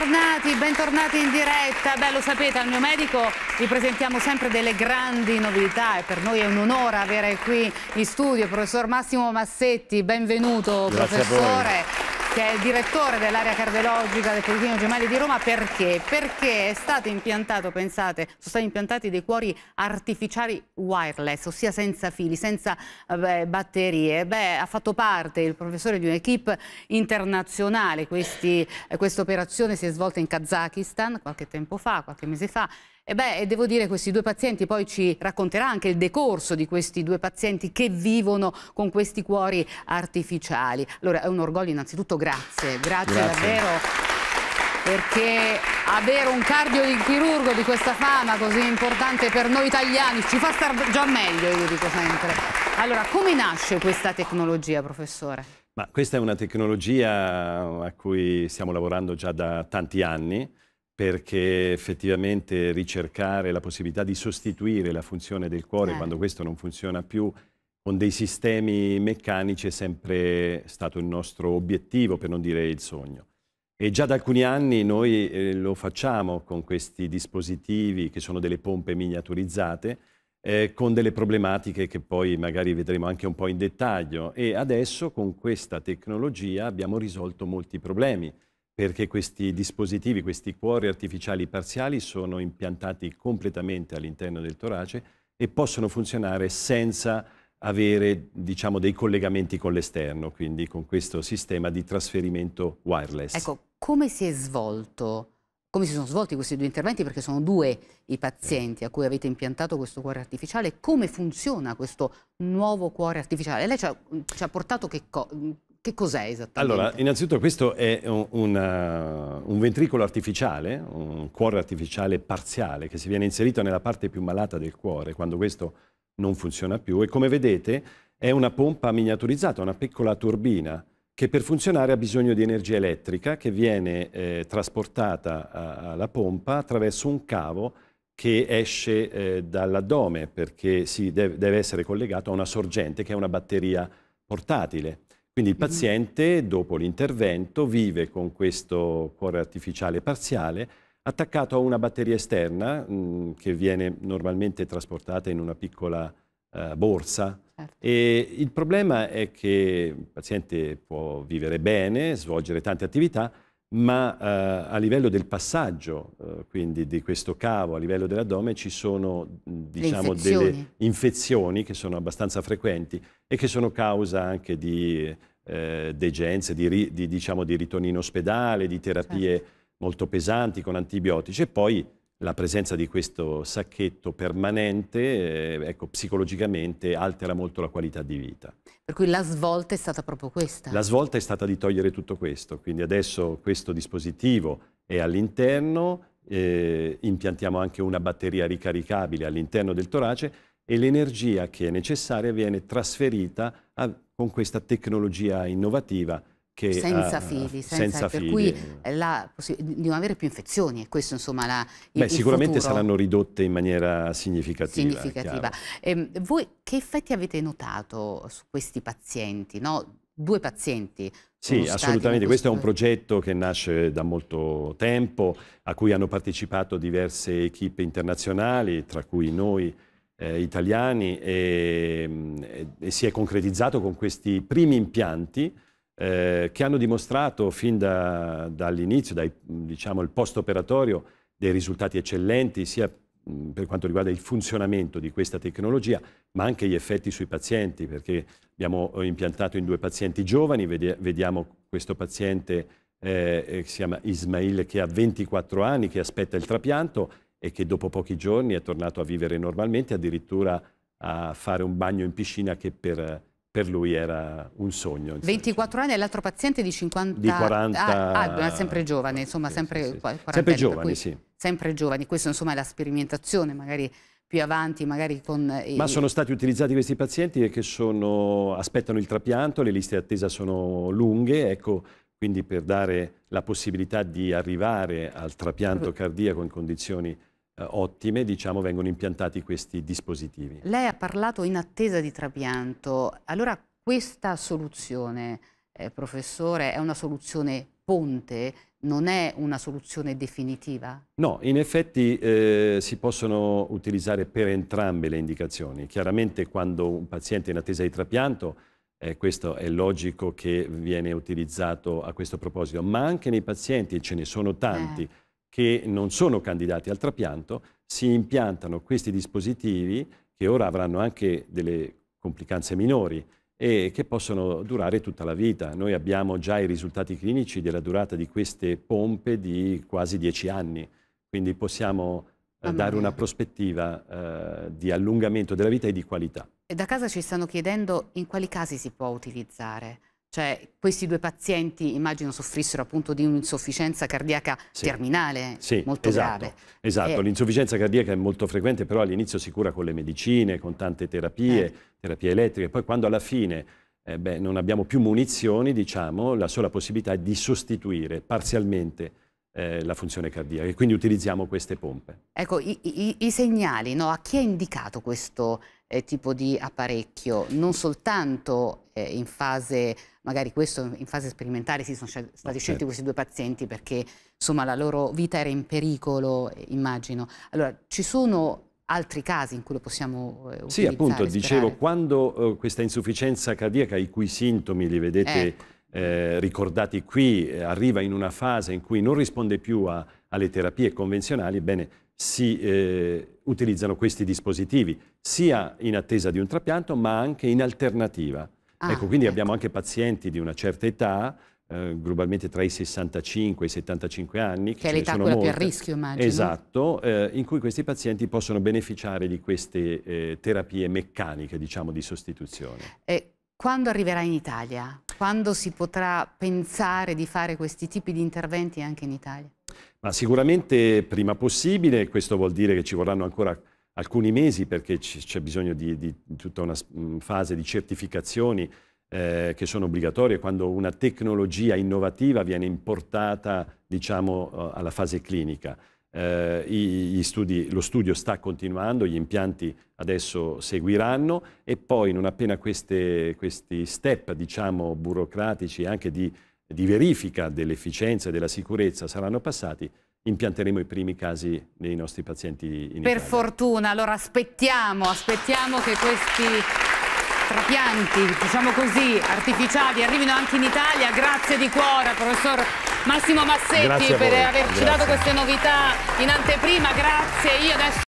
Bentornati, bentornati in diretta. Beh, lo sapete, al mio medico vi presentiamo sempre delle grandi novità e per noi è un onore avere qui in studio il professor Massimo Massetti. Benvenuto, Grazie professore che è il direttore dell'area cardiologica del Politecnico Gemelli di Roma, perché? Perché è stato impiantato, pensate, sono stati impiantati dei cuori artificiali wireless, ossia senza fili, senza eh, beh, batterie. Beh, ha fatto parte il professore di un'equipe internazionale, eh, questa operazione si è svolta in Kazakistan qualche tempo fa, qualche mese fa, e beh, devo dire questi due pazienti poi ci racconterà anche il decorso di questi due pazienti che vivono con questi cuori artificiali. Allora, è un orgoglio innanzitutto, grazie, grazie, grazie. davvero perché avere un cardiochirurgo di questa fama così importante per noi italiani ci fa star già meglio, io dico sempre. Allora, come nasce questa tecnologia, professore? Ma questa è una tecnologia a cui stiamo lavorando già da tanti anni perché effettivamente ricercare la possibilità di sostituire la funzione del cuore eh. quando questo non funziona più con dei sistemi meccanici è sempre stato il nostro obiettivo, per non dire il sogno. E già da alcuni anni noi eh, lo facciamo con questi dispositivi che sono delle pompe miniaturizzate, eh, con delle problematiche che poi magari vedremo anche un po' in dettaglio. E adesso con questa tecnologia abbiamo risolto molti problemi perché questi dispositivi, questi cuori artificiali parziali sono impiantati completamente all'interno del torace e possono funzionare senza avere diciamo, dei collegamenti con l'esterno, quindi con questo sistema di trasferimento wireless. Ecco, come si, svolto, come si sono svolti questi due interventi? Perché sono due i pazienti a cui avete impiantato questo cuore artificiale. Come funziona questo nuovo cuore artificiale? Lei ci ha, ci ha portato che che cos'è esattamente? Allora, innanzitutto questo è un, una, uh, un, ventricolo artificiale, un cuore artificiale parziale che si viene inserito nella parte più malata del cuore quando questo non funziona più e come vedete è una pompa miniaturizzata, una piccola turbina che per funzionare ha bisogno di energia elettrica che viene eh, trasportata alla pompa attraverso un cavo che esce eh, dall'addome perché si deve, deve essere collegato a una sorgente che è una batteria portatile quindi il mm-hmm. paziente, dopo l'intervento, vive con questo cuore artificiale parziale attaccato a una batteria esterna mh, mm, che viene normalmente trasportata in una piccola eh, borsa. Certo. E il problema è che il paziente può vivere bene, svolgere tante attività, ma eh, a livello del passaggio, eh, quindi di questo cavo, a livello dell'addome, ci sono diciamo, infezioni. delle infezioni che sono abbastanza frequenti e che sono causa anche di eh, degenze, di, di, diciamo, di ritorni in ospedale, di terapie certo. molto pesanti con antibiotici e poi la presenza di questo sacchetto permanente eh, ecco, psicologicamente altera molto la qualità di vita. Per cui la svolta è stata proprio questa? La svolta è stata di togliere tutto questo, quindi adesso questo dispositivo è all'interno, eh, impiantiamo anche una batteria ricaricabile all'interno del torace e l'energia che è necessaria viene trasferita a, con questa tecnologia innovativa che, senza uh, fili, senza, senza fili. per cui mm. la, di non avere più infezioni e questo insomma la, Beh, sicuramente il saranno ridotte in maniera significativa. significativa. Eh, voi che effetti avete notato su questi pazienti? No? Due pazienti. Sì, assolutamente. Questo... è un progetto che nasce da molto tempo, a cui hanno partecipato diverse equip internazionali, tra cui noi eh, italiani, e, mm, e, e si è concretizzato con questi primi impianti eh, che hanno dimostrato fin da, dall'inizio, dal diciamo, post operatorio, dei risultati eccellenti sia per quanto riguarda il funzionamento di questa tecnologia, ma anche gli effetti sui pazienti, perché abbiamo eh, impiantato in due pazienti giovani, vediamo questo paziente eh, eh, che si chiama Ismail che ha 24 anni, che aspetta il trapianto e che dopo pochi giorni è tornato a vivere normalmente, addirittura a fare un bagno in piscina che per per lui era un sogno. Insomma. 24 anni e l'altro paziente di 50 di 40... ah, ah, sempre giovane, insomma, sempre, sì, sì. sempre giovani, cui, sì. Sempre giovani, questa insomma è la sperimentazione, magari più avanti, magari con... Ma sono stati utilizzati questi pazienti che sono, aspettano il trapianto, le liste d'attesa sono lunghe, ecco, quindi per dare la possibilità di arrivare al trapianto cardiaco in condizioni eh, ottime diciamo, vengono impiantati questi dispositivi. Lei ha parlato in attesa di trapianto, allora questa soluzione, eh, professore, è una soluzione ponte? Non è una soluzione definitiva? No, in effetti eh, si possono utilizzare per entrambe le indicazioni. Chiaramente quando un paziente è in attesa di trapianto, eh, questo è logico che viene utilizzato a questo proposito, ma anche nei pazienti, e ce ne sono tanti, eh che non sono candidati al trapianto, si impiantano questi dispositivi che ora avranno anche delle complicanze minori e che possono durare tutta la vita. Noi abbiamo già i risultati clinici della durata di queste pompe di quasi 10 anni, quindi possiamo eh, dare una prospettiva eh, di allungamento della vita e di qualità. E da casa ci stanno chiedendo in quali casi si può utilizzare. Cioè, questi due pazienti immagino soffrissero appunto di un'insufficienza cardiaca sì. terminale sì, molto esatto, grave. Esatto, e... Eh. l'insufficienza cardiaca è molto frequente, però all'inizio si cura con le medicine, con tante terapie, eh. terapie elettriche, poi quando alla fine eh, beh, non abbiamo più munizioni, diciamo, la sola possibilità è di sostituire parzialmente eh, la funzione cardiaca e quindi utilizziamo queste pompe. Ecco, i, i, i segnali, no? a chi è indicato questo eh, tipo di apparecchio, non soltanto eh, in fase, magari questo in fase sperimentale si sono stati okay. scelti questi due pazienti perché insomma la loro vita era in pericolo, eh, immagino. Allora, ci sono altri casi in cui lo possiamo eh, Sì, appunto, sperare. dicevo, quando eh, questa insufficienza cardiaca, i cui sintomi li vedete eh. eh ricordati qui, eh, arriva in una fase in cui non risponde più a, alle terapie convenzionali, bene, si eh, utilizzano questi dispositivi, sia in attesa di un trapianto, ma anche in alternativa. Ah, ecco, quindi ecco. abbiamo anche pazienti di una certa età, eh, globalmente tra i 65 e i 75 anni. Che, che è l'età quella molte, più a rischio, immagino. Esatto, eh, in cui questi pazienti possono beneficiare di queste eh, terapie meccaniche, diciamo, di sostituzione. E quando arriverà in Italia? Quando si potrà pensare di fare questi tipi di interventi anche in Italia? Ma sicuramente prima possibile, questo vuol dire che ci vorranno ancora alcuni mesi perché c'è bisogno di, di, tutta una mm, fase di certificazioni eh, che sono obbligatorie quando una tecnologia innovativa viene importata diciamo, eh, alla fase clinica. Eh, i, studi, lo studio sta continuando, gli impianti adesso seguiranno e poi non appena queste, questi step diciamo, burocratici anche di di verifica dell'efficienza e della sicurezza saranno passati, impianteremo i primi casi nei nostri pazienti in per Italia. fortuna, allora aspettiamo, aspettiamo che questi trapianti, diciamo così, artificiali arrivino anche in Italia. Grazie di cuore, professor Massimo Massetti, per averci Grazie. dato queste novità in anteprima. Grazie, io adesso...